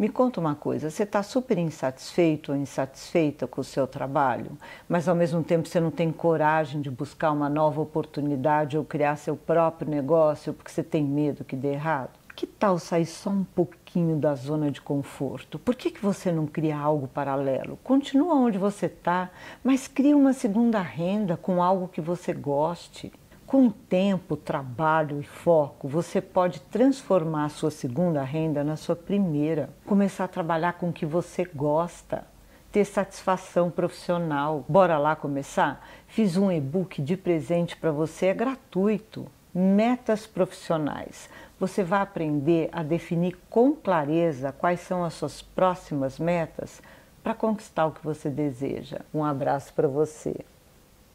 Me conta uma coisa, você está super insatisfeito ou insatisfeita com o seu trabalho, mas ao mesmo tempo você não tem coragem de buscar uma nova oportunidade ou criar seu próprio negócio porque você tem medo que dê errado? Que tal sair só um pouquinho da zona de conforto? Por que, que você não cria algo paralelo? Continua onde você está, mas cria uma segunda renda com algo que você goste. Com tempo, trabalho e foco, você pode transformar a sua segunda renda na sua primeira. Começar a trabalhar com o que você gosta, ter satisfação profissional. Bora lá começar? Fiz um e-book de presente para você, é gratuito. Metas profissionais. Você vai aprender a definir com clareza quais são as suas próximas metas para conquistar o que você deseja. Um abraço para você.